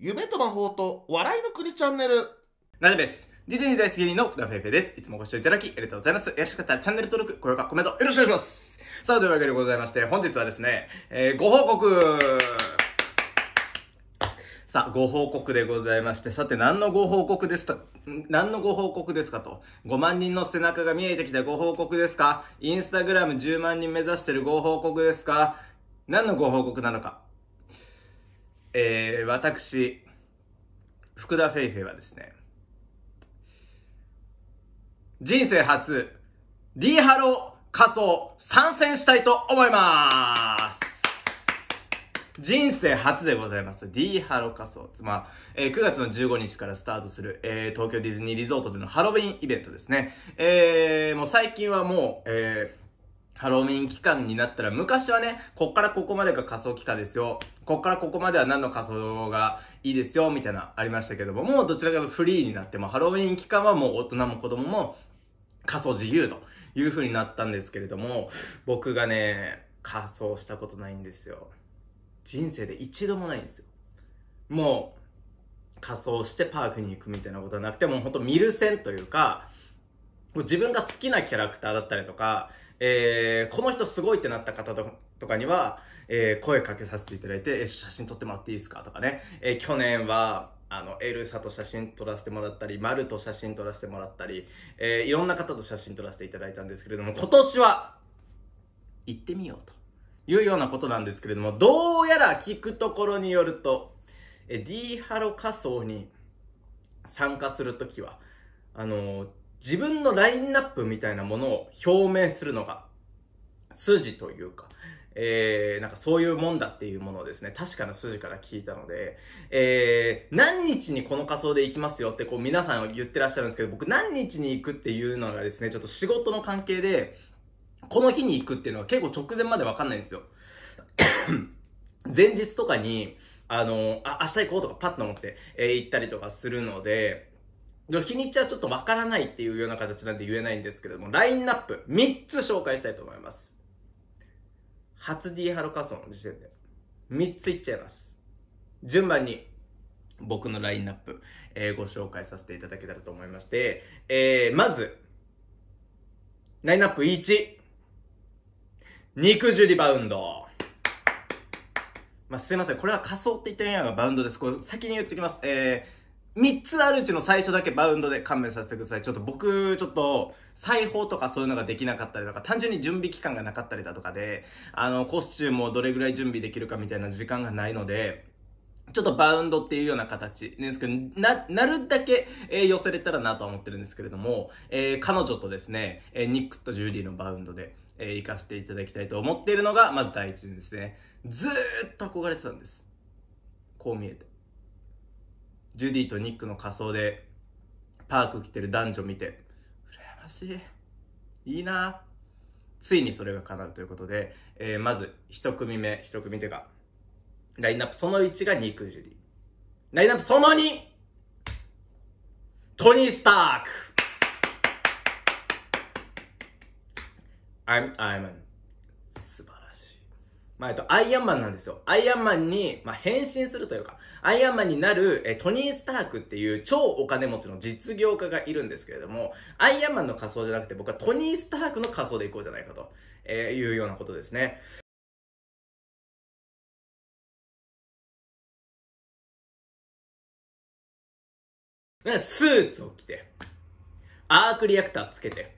夢と魔法と笑いの国チャンネル。なぜです。ディズニー大好きの福田フェフェです。いつもご視聴いただきありがとうございます。よろしかったらチャンネル登録、高評価、コメントよろしくお願いします。さあ、というわけでございまして、本日はですね、えー、ご報告さあ、ご報告でございまして、さて何のご報告ですか、何のご報告ですかと、5万人の背中が見えてきたご報告ですかインスタグラム10万人目指してるご報告ですか何のご報告なのかえー、私、福田フェイフェイはですね、人生初、D ハロー仮装参戦したいと思います人生初でございます。D ハロ仮装。まあ、えー、9月の15日からスタートする、えー、東京ディズニーリゾートでのハロウィンイベントですね。えー、もう最近はもう、えー、ハロウィン期間になったら、昔はね、こっからここまでが仮想期間ですよ。こっからここまでは何の仮装がいいですよ、みたいなありましたけども、もうどちらかとフリーになっても、ハロウィン期間はもう大人も子供も仮装自由という風になったんですけれども、僕がね、仮装したことないんですよ。人生で一度もないんですよ。もう、仮装してパークに行くみたいなことはなくて、もうほんと見る線というか、もう自分が好きなキャラクターだったりとか、えー、この人すごいってなった方とかには、えー、声かけさせていただいて、えー、写真撮ってもらっていいですかとかね、えー、去年は、あの、エルサと写真撮らせてもらったり、マルと写真撮らせてもらったり、えー、いろんな方と写真撮らせていただいたんですけれども、今年は、行ってみようというようなことなんですけれども、どうやら聞くところによると、え D ハロ仮装に参加するときは、あのー、自分のラインナップみたいなものを表明するのが筋というか、えー、なんかそういうもんだっていうものをですね、確かな筋から聞いたので、えー、何日にこの仮装で行きますよってこう皆さん言ってらっしゃるんですけど、僕何日に行くっていうのがですね、ちょっと仕事の関係で、この日に行くっていうのは結構直前までわかんないんですよ。前日とかに、あの、あ、明日行こうとかパッと思って、えー、行ったりとかするので、日にちはちょっとわからないっていうような形なんで言えないんですけれども、ラインナップ3つ紹介したいと思います。初 D ハロカソンの時点で3ついっちゃいます。順番に僕のラインナップ、えー、ご紹介させていただけたらと思いまして、えー、まず、ラインナップ1、肉汁リバウンド。まあ、すいません。これは仮想って言ってるんやがバウンドです。これ先に言っておきます。えー、3つあるうちの最初だけバウンドで勘弁させてください。ちょっと僕、ちょっと、裁縫とかそういうのができなかったりとか、単純に準備期間がなかったりだとかで、あの、コスチュームをどれぐらい準備できるかみたいな時間がないので、ちょっとバウンドっていうような形ですけど、な、なるだけ、えー、寄せれたらなとは思ってるんですけれども、えー、彼女とですね、えー、ニックとジュディのバウンドで、え行かせていただきたいと思っているのが、まず第一ですね。ずーっと憧れてたんです。こう見えて。ジュディとニックの仮装でパーク着てる男女見て、羨ましい。いいなついにそれが叶うということで、えー、まず一組目、一組手が、ラインナップその1がニック・ジュディ。ラインナップその 2! トニー・スターク I'm i r o まあ、えっと、アイアンマンなんですよ。アイアンマンに、まあ、変身するというか、アイアンマンになる、え、トニー・スタークっていう超お金持ちの実業家がいるんですけれども、アイアンマンの仮装じゃなくて僕はトニー・スタークの仮装でいこうじゃないかと、えー、いうようなことですね。スーツを着て、アークリアクターつけて、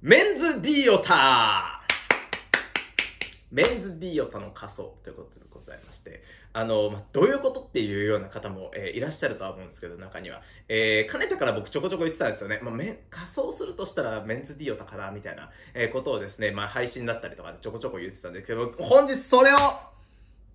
メンズディオタメンズディオタの仮装ということでございまして、あの、まあ、どういうことっていうような方も、えー、いらっしゃるとは思うんですけど、中には。えー、かねてから僕ちょこちょこ言ってたんですよね。まあ、め、仮装するとしたらメンズディオタから、みたいな、えー、ことをですね、まあ、配信だったりとかでちょこちょこ言ってたんですけど、本日それを、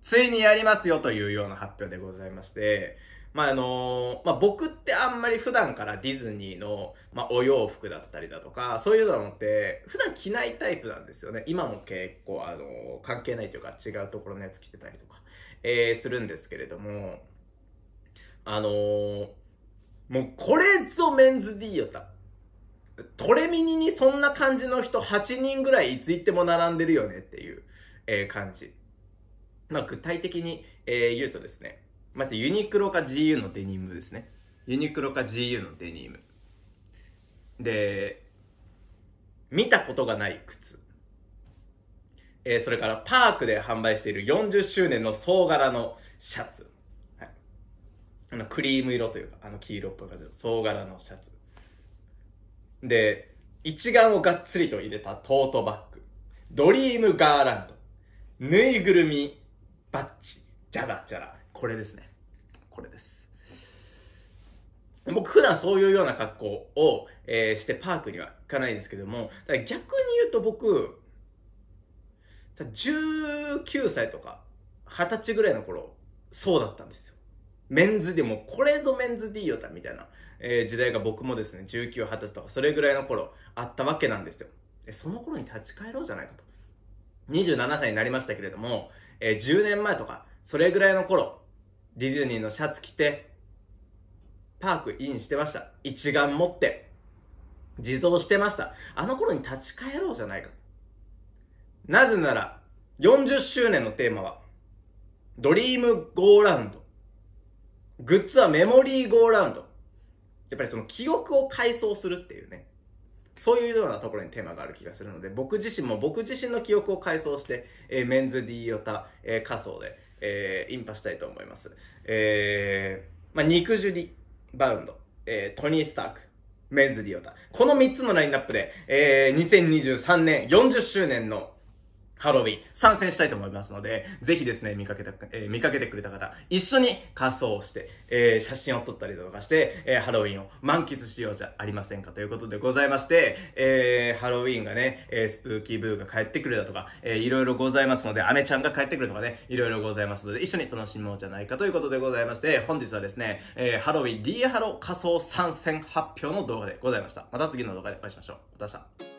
ついにやりますよというような発表でございまして、まああのまあ、僕ってあんまり普段からディズニーの、まあ、お洋服だったりだとか、そういうのって普段着ないタイプなんですよね。今も結構、あの関係ないというか違うところのやつ着てたりとか、えー、するんですけれども、あのー、もうこれぞメンズディーヨタ。トレミニにそんな感じの人8人ぐらいいつ行っても並んでるよねっていう、えー、感じ。まあ、具体的に、えー、言うとですね、待ってユニクロか GU のデニムですねユニクロか GU のデニムで見たことがない靴えー、それからパークで販売している40周年の総柄のシャツ、はい、あのクリーム色というかあの黄色っぽい感じの総柄のシャツで一眼をがっつりと入れたトートバッグドリームガーランドぬいぐるみバッチじゃらじゃらこれですね。これです。僕普段そういうような格好を、えー、してパークには行かないんですけども、だ逆に言うと僕、19歳とか20歳ぐらいの頃、そうだったんですよ。メンズでもこれぞメンズ D よたみたいな、えー、時代が僕もですね、19、20歳とかそれぐらいの頃あったわけなんですよ。その頃に立ち返ろうじゃないかと。27歳になりましたけれども、えー、10年前とか、それぐらいの頃、ディズニーのシャツ着て、パークインしてました。一眼持って、自動してました。あの頃に立ち返ろうじゃないか。なぜなら、40周年のテーマは、ドリームゴーラウンド。グッズはメモリーゴーラウンド。やっぱりその記憶を回想するっていうね。そういうようなところにテーマがある気がするので、僕自身も僕自身の記憶を回想して、えー、メンズ D ヨタ、えー、仮想で、えー、インパしたいと思います。えー、まあ、肉樹ュバウンド、えー、トニー・スターク、メンズ・ディオタ。この3つのラインナップで、えー、2023年40周年のハロウィン参戦したいと思いますので、ぜひですね、見かけた、えー、見かけてくれた方、一緒に仮装をして、えー、写真を撮ったりとかして、えー、ハロウィンを満喫しようじゃありませんかということでございまして、えー、ハロウィンがね、えー、スプーキーブーが帰ってくるだとか、えー、いろいろございますので、アメちゃんが帰ってくるとかね、いろいろございますので、一緒に楽しもうじゃないかということでございまして、本日はですね、えー、ハロウィン D ハロ仮装参戦発表の動画でございました。また次の動画でお会いしましょう。また明日。